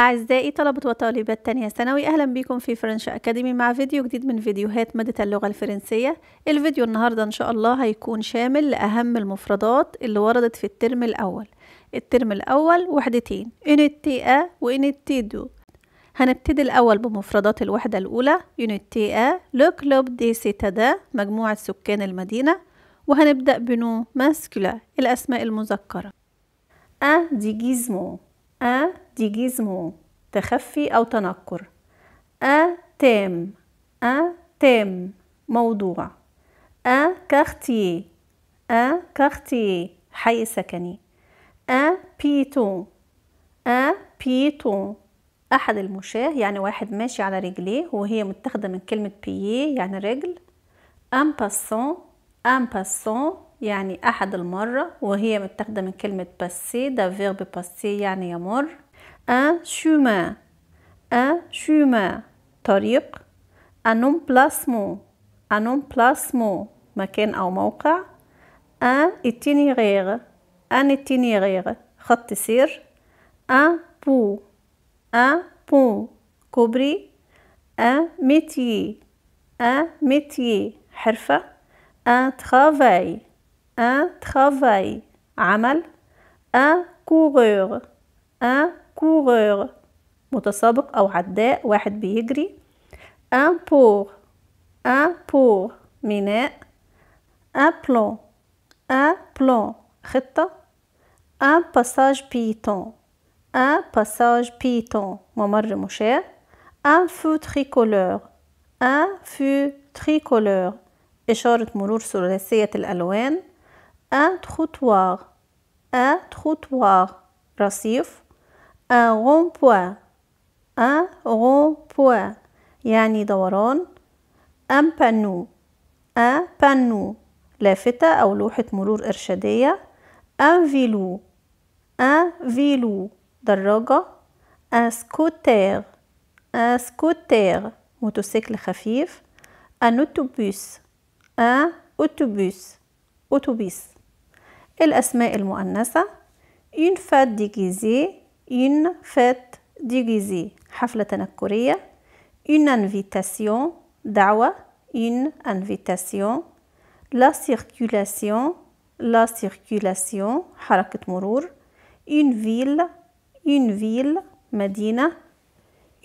أعزائي طلبة وطالبات تانية ثانوي أهلا بكم في فرنش أكاديمي مع فيديو جديد من فيديوهات مادة اللغة الفرنسية الفيديو النهاردة إن شاء الله هيكون شامل لأهم المفردات اللي وردت في الترم الأول الترم الأول وحدتين unité أ و unité دو هنبتدي الأول بمفردات الوحدة الأولى unité أ لو كلوب دي سيتادا مجموعة سكان المدينة وهنبدأ بنو ماسكولا الأسماء المذكرة أ دي جيزمو أ ديجيزمو تخفي أو تنكر أ تام أ تام موضوع أ كارتيي أ كارتيي حي سكني أ بيتون أ بيتون أحد المشاة يعني واحد ماشي على رجليه وهي متاخدة من كلمة بيي يعني رجل أن باسون أن باسون يعني أحد المرة وهي متاخدة من كلمة باسي ده فيرب باسي يعني يمر ان شوما ان شوما طريق ان بلاسمو ان بلاسمو مكان أو موقع ان itinéraire ان itinéraire خط سير ان بو ان بو كوبري ان ميتي ان ميتي حرفة ان travail un travail عمل un coureur un coureur متسابق أو عداء واحد بيجري un pour un pour ميناء un plan un plan خطة un passage piéton un passage piéton ممر مشاة un feu tricolore un feu tricolore إشارة مرور ثلاثية الألوان un trottoir, un trottoir رصيف un rond-point, un rond-point يعني دوران un panneau, un panneau لافتة أو لوحة مرور إرشادية un vélo, un vélo دراجة un scooter, un scooter موتوسيكل خفيف un autobus, un autobus, autobus الأسماء المؤنثة إن فات ديجيزي إن فات ديجيزي حفلة تنكرية إن انفيتاسيون دعوة إن انفيتاسيون لا سيركولاسيون لا سيركولاسيون حركة مرور إن فيل إن فيل مدينة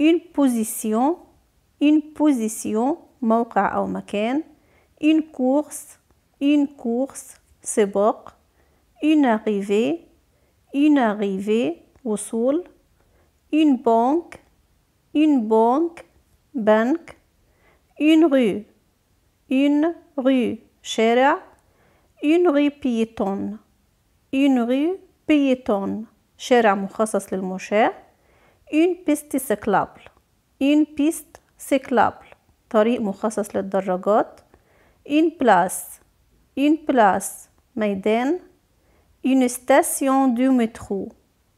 إن بوزيسيون إن بوزيسيون موقع أو مكان إن كورس إن كورس سباق une arrivée, une arrivée, au وصول, une banque, une banque, banque, une rue, une rue, شارع, une rue piétonne, une rue piétonne, شارع مخصص للمشاة, une piste cyclable, une piste cyclable, طريق مخصص للدراجات, une place, une place, ميدان, une station de métro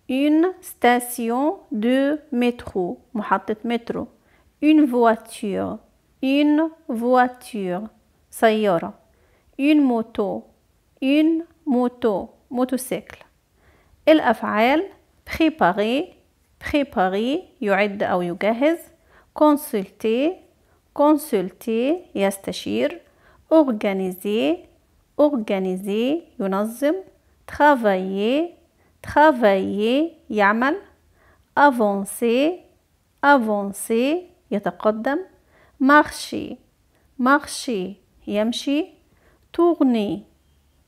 une station de métro محطة مترو une voiture une voiture سيارة une moto une moto موتوسيكل الأفعال préparer préparer يعد أو يجهز consulter consulter يستشير organiser organiser ينظم travailler travailler يعمل avancer avancer يتقدم marcher marcher يمشي tourner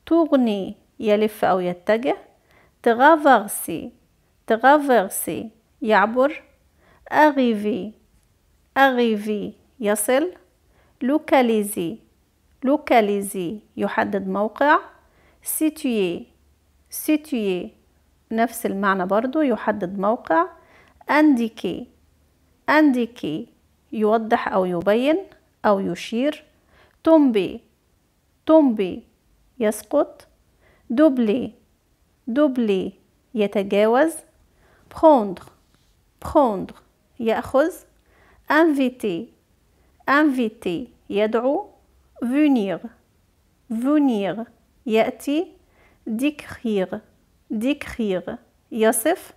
tourner يلف أو يتجه traverser traverser يعبر arriver arriver يصل localiser localiser يحدد موقع situer situé نفس المعنى برضو يحدد موقع indiqué indiqué يوضح أو يبين أو يشير tomber tomber يسقط doubler doubler يتجاوز prendre prendre يأخذ inviter inviter يدعو venir venir يأتي ديكخير ديكخير يصف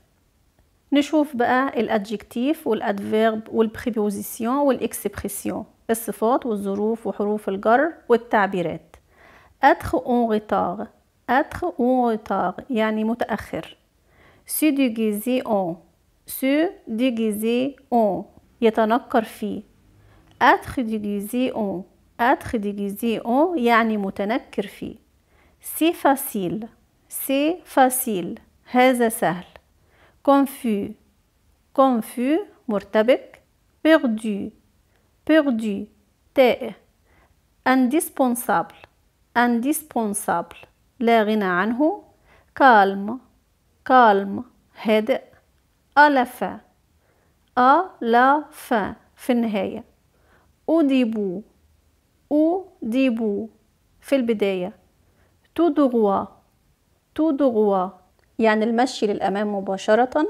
نشوف بقى الادجكتيف والادفيرب والبريبوزيسيون والاكسبريسيون الصفات والظروف وحروف الجر والتعبيرات اتخ اون ريتار اتخ اون ريتار يعني متأخر سي ديغيزي اون سي ديغيزي اون يتنكر فيه اتخ ديغيزي اون اتخ ديغيزي اون يعني متنكر فيه سي فاسيل سي فاسيل هذا سهل كونفو كونفو مرتبك بيردو بيردو تائه انديسبونسابل انديسبونسابل لا غنى عنه كالم كالم هادئ الافا الافا في النهاية اوديبو اوديبو في البداية تو دوغوا تو دوغوا يعني المشي للأمام مباشرة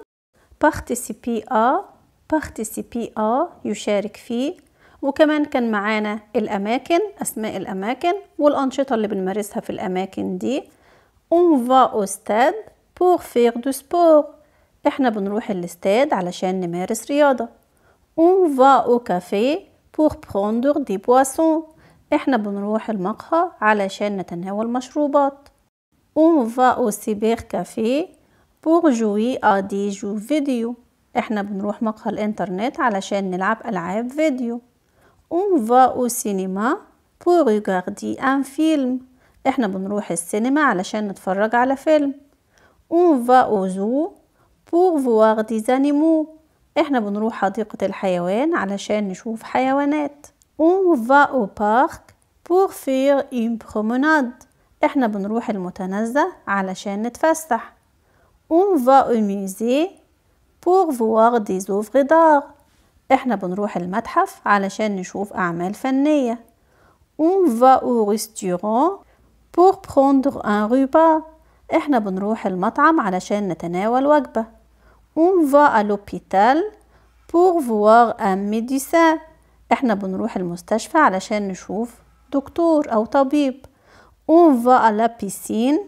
بارتيسيبي آ بارتيسيبي آ يشارك فيه وكمان كان معانا الأماكن أسماء الأماكن والأنشطة اللي بنمارسها في الأماكن دي on va au stade pour faire du sport احنا بنروح الاستاد علشان نمارس رياضة on va au café pour prendre des بواسون احنا بنروح المقهى علشان نتناول مشروبات اون فا او سيبر cybercafé بور جوي ا دي جو فيديو احنا بنروح مقهى الانترنت علشان نلعب ألعاب فيديو. اون فا او سينما بور ريغاردي ان فيلم احنا بنروح السينما علشان نتفرج على فيلم. اون فا او زو بور فوار دي زانيمو احنا بنروح حديقة الحيوان علشان نشوف حيوانات. on va au parc pour faire une promenade احنا بنروح المتنزه علشان نتفسح on va au musée pour voir des œuvres d'art احنا بنروح المتحف علشان نشوف اعمال فنيه on va au restaurant pour prendre un repas احنا بنروح المطعم علشان نتناول وجبه on va à l'hôpital pour voir un médecin احنا بنروح المستشفى علشان نشوف دكتور أو طبيب on va à la piscine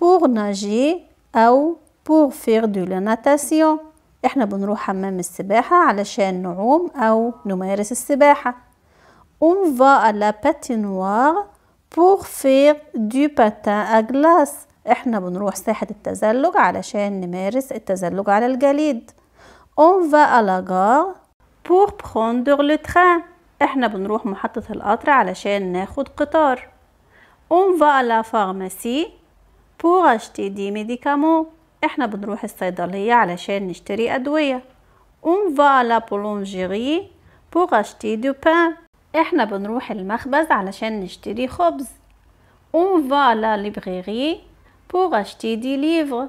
pour nager أو pour faire de la natation احنا بنروح حمام السباحة علشان نعوم أو نمارس السباحة on va à la patinoire pour faire du patin à glace احنا بنروح ساحة التزلج علشان نمارس التزلج على الجليد on va à la gare pour prendre le train احنا بنروح محطة القطر علشان ناخد قطار on va à la pharmacie pour acheter des médicaments احنا بنروح الصيدلية علشان نشتري أدوية on va à la boulangerie pour acheter du pain احنا بنروح المخبز علشان نشتري خبز on va à la librairie pour acheter des livres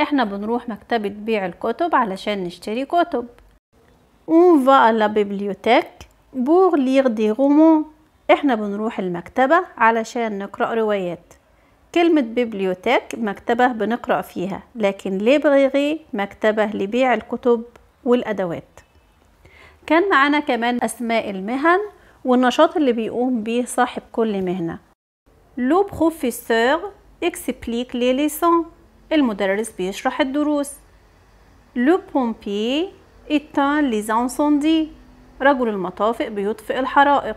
احنا بنروح مكتبة بيع الكتب علشان نشتري كتب on va à la bibliothèque pour lire des romans احنا بنروح المكتبة علشان نقرأ روايات كلمة بيبليوتيك مكتبة بنقرأ فيها لكن ليبريري مكتبة لبيع الكتب والأدوات كان معانا كمان أسماء المهن والنشاط اللي بيقوم بيه صاحب كل مهنة لو بروفيسور اكسبليك لي ليسون المدرس بيشرح الدروس لو بومبي إتان les incendies رجل المطافئ بيطفئ الحرائق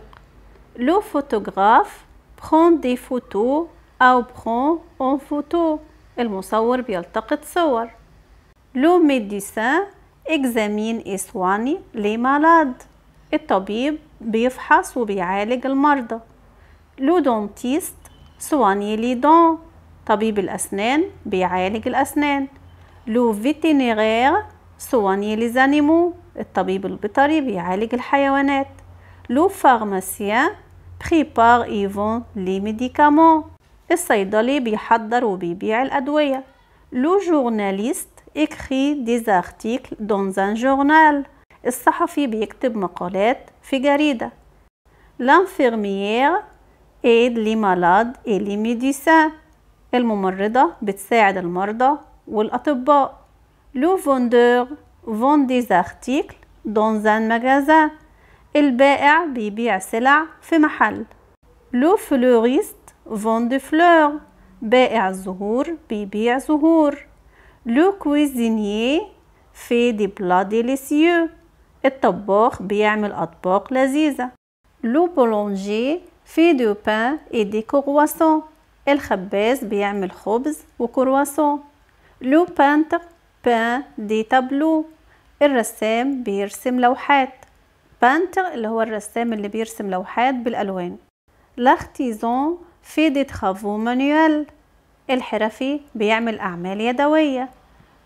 لو فوتوغراف بخون دي فوتو أو بخون أون فوتو المصور بيلتقط صور لو médecin إكزامين إسواني لي مالاد الطبيب بيفحص وبيعالج المرضى لو دونتيست سواني لي دون طبيب الأسنان بيعالج الأسنان لو فيتينيغير سواني ليزانيمو الطبيب البيطري بيعالج الحيوانات لو فارماسيان بريبار ايفون لي ميديكامون الصيدلي بيحضر وبيبيع الأدوية لو جورناليست اكري دي زارتيكل دون un جورنال الصحفي بيكتب مقالات في جريدة l'infirmière ايد لي مالاد اي لي ميديسان الممرضة بتساعد المرضى والأطباء لو فوندور فون دي زارتيكل دون زان ماغازان البائع بيبيع سلع في محل لو فلوريست فون دي فلور بائع الزهور بيبيع زهور لو كويزينيي في دي بلا ديليسيو الطباخ بيعمل اطباق لذيذه لو بولونجي في دو بان اي دي كرواسون الخباز بيعمل خبز وكرواسون لو بانتر بان دي تابلو الرسام بيرسم لوحات بانتر اللي هو الرسام اللي بيرسم لوحات بالألوان لارتيزون في دي ترافو مانوال الحرفي بيعمل أعمال يدوية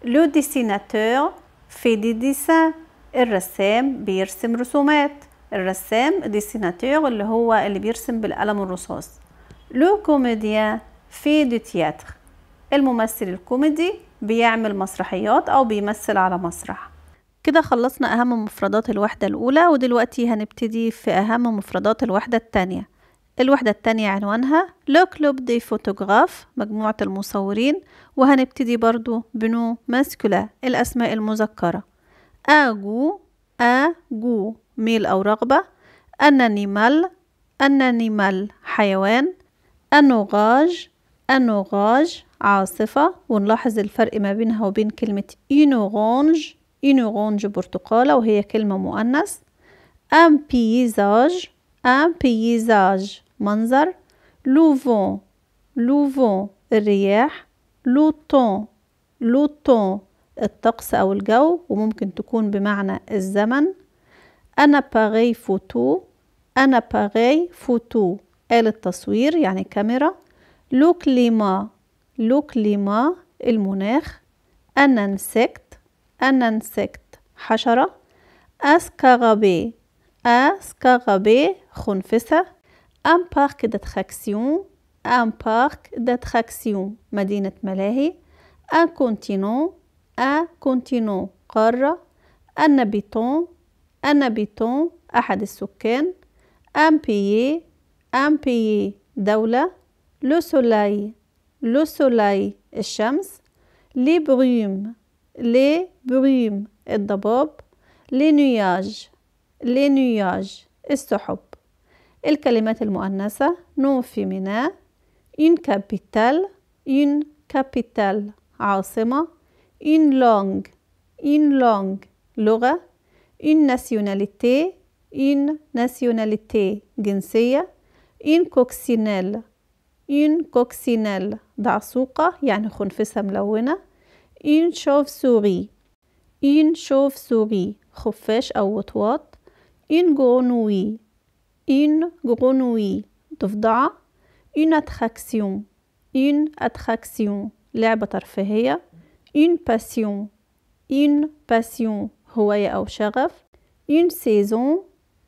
لو ديسيناتور في دي ديسان الرسام بيرسم رسومات الرسام ديسيناتور اللي هو اللي بيرسم بالقلم الرصاص لو كوميديان في دي تياتر الممثل الكوميدي بيعمل مسرحيات أو بيمثل على مسرح كده خلصنا أهم مفردات الوحدة الأولى ودلوقتي هنبتدي في أهم مفردات الوحدة التانية الوحدة التانية عنوانها لو كلوب دي فوتوغراف مجموعة المصورين وهنبتدي برضو بنو ماسكولا الأسماء المذكرة أجو أجو ميل أو رغبة أنانيمال أنانيمال حيوان أنوغاج أنوغاج عاصفة ونلاحظ الفرق ما بينها وبين كلمة إينوغونج إينوغونج برتقالة وهي كلمة مؤنث ان بيزاج ان بيزاج منظر لوفون لوفون الرياح لوتون لوتون الطقس أو الجو وممكن تكون بمعنى الزمن أنا باغي فوتو أنا باغي فوتو آلة تصوير يعني كاميرا لو كليما لو كليما المناخ ان انسكت ان انسكت حشرة اسكاغابي اسكاغابي خنفسة ان بارك داتراكسيون ان بارك داتراكسيون مدينة ملاهي ان كونتينون ان كونتينون قارة ان بيتون ان بيتون احد السكان ان بيي ان بيي دولة لو سولاي le soleil الشمس les brumes les brumes الضباب les nuages les nuages السحب الكلمات المؤنثة non féminin une capitale une capitale عاصمة une langue une langue لغة une nationalité une nationalité جنسية une coccinelle une coccinelle دعسوقة يعني خنفسة ملونة une chauve-souris une chauve-souris خفاش أو وطواط une grenouille une grenouille ضفدعة une attraction une attraction لعبة ترفيهية une passion une passion هواية أو شغف une saison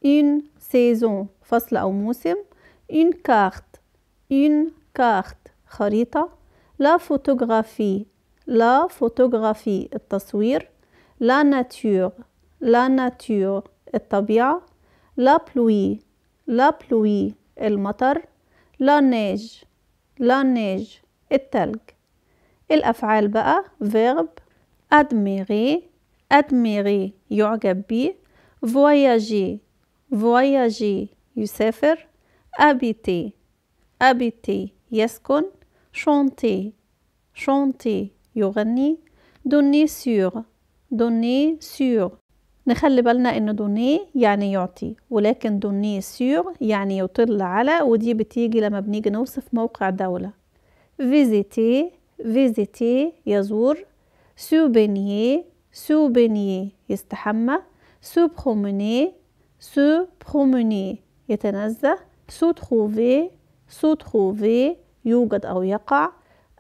une saison فصل أو موسم une carte une carte خريطة la photographie la photographie التصوير la nature la nature الطبيعة la pluie la pluie المطر la neige la neige التلج الأفعال بقى verb admirer admirer يعجب به voyager voyager يسافر habiter أبيتي يسكن شونتي شونتي يغني دوني سيغ دوني سيغ نخلي بالنا ان دوني يعني يعطي ولكن دوني سيغ يعني يطل على ودي بتيجي لما بنيجي نوصف موقع دولة فيزيتي فيزيتي يزور سوبينيي سوبينيي يستحمى سو بروموني سو يتنزه سو تخوفي se trouver يوجد أو يقع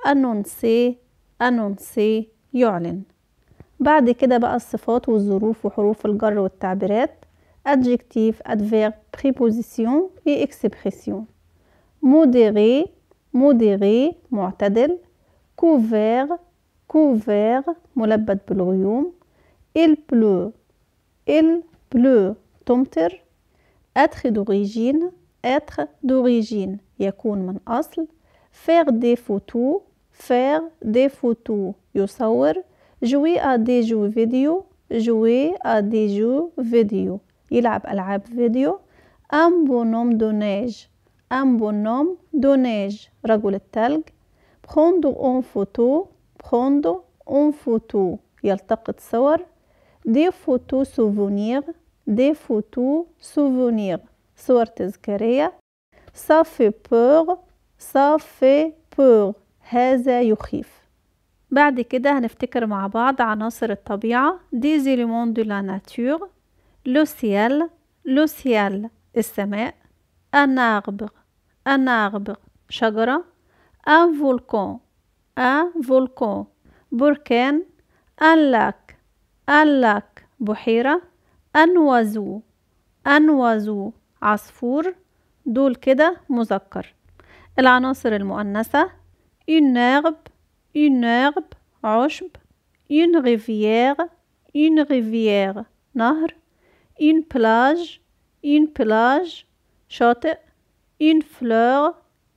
annoncer annoncer يعلن بعد كده بقى الصفات والظروف وحروف الجر والتعبيرات adjectif, adverbe, préposition et expression. Modéré, modéré, معتدل. Couvert, couvert, ملبد بالغيوم. Il pleut, il pleut, تمطر. Être d'origine, être d'origine. يكون من أصل فيغ دي فوتو فيغ دي فوتو يصور جوي أدي جو فيديو جوي أدي جو فيديو يلعب ألعاب فيديو أم بونوم دو نيج أم بونوم دو نيج رجل التلج بخوندو أون فوتو بخوندو أون فوتو يلتقط صور دي فوتو سوفونير دي فوتو سوفونير صور تذكارية صافي بور peur. بور peur. هذا يخيف. بعد كده هنفتكر مع بعض عناصر الطبيعة دي زيليمون دو لا ناتور لو سيال لو سيال السماء ان arbre ان arbre شجرة ان فولكون ان فولكون بركان ان لاك ان لاك بحيرة ان وازو ان وازو عصفور دول كده مذكر العناصر المؤنثة ينغب ينغب عشب ينغفياغ ينغفياغ نهر ين بلاج ين بلاج شاطئ ين فلور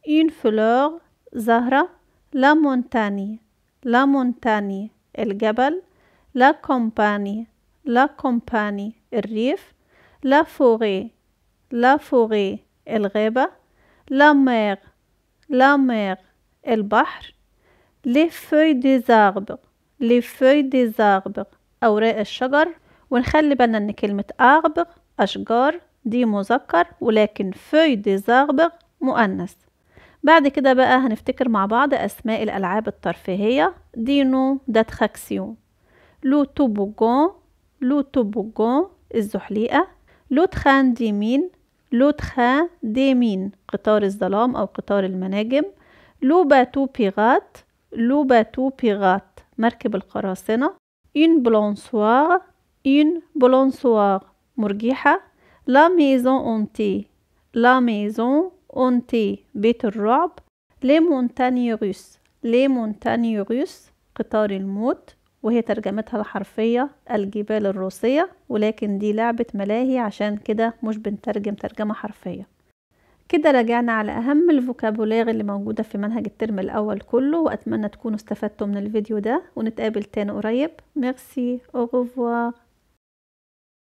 ين فلور زهرة لا مونتاني لا مونتاني الجبل لا كومباني لا كومباني الريف لا فوغي لا فوغي الغابة لا مير لا مير البحر لي فوي دي arbres لي فوي دي arbres أوراق الشجر ونخلي بالنا إن كلمة arbres أشجار دي مذكر ولكن فوي دي arbres مؤنث بعد كده بقى هنفتكر مع بعض أسماء الألعاب الترفيهية دينو داتراكسيون لو توبوجون لو توبوجون الزحليقة لو تخان دي مين لوتخا ديمين قطار الظلام أو قطار المناجم لوبا تو بيغات لوبا تو بيغات مركب القراصنة إن بلونسوار إن بلونسوار مرجحة لا ميزون اونتي لا ميزون اونتي بيت الرعب لي مونتاني روس لي مونتاني روس قطار الموت وهي ترجمتها الحرفية الجبال الروسية ولكن دي لعبة ملاهي عشان كده مش بنترجم ترجمة حرفية كده راجعنا على أهم الفوكابولاغ اللي موجودة في منهج الترم الأول كله وأتمنى تكونوا استفدتوا من الفيديو ده ونتقابل تاني قريب ميرسي أوغوفوار